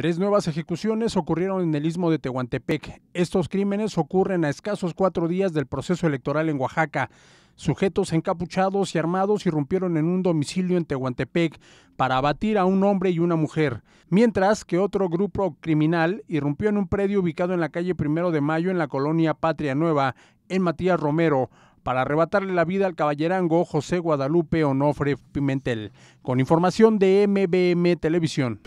Tres nuevas ejecuciones ocurrieron en el istmo de Tehuantepec. Estos crímenes ocurren a escasos cuatro días del proceso electoral en Oaxaca. Sujetos encapuchados y armados irrumpieron en un domicilio en Tehuantepec para abatir a un hombre y una mujer, mientras que otro grupo criminal irrumpió en un predio ubicado en la calle Primero de Mayo en la colonia Patria Nueva, en Matías Romero, para arrebatarle la vida al caballerango José Guadalupe Onofre Pimentel. Con información de MBM Televisión.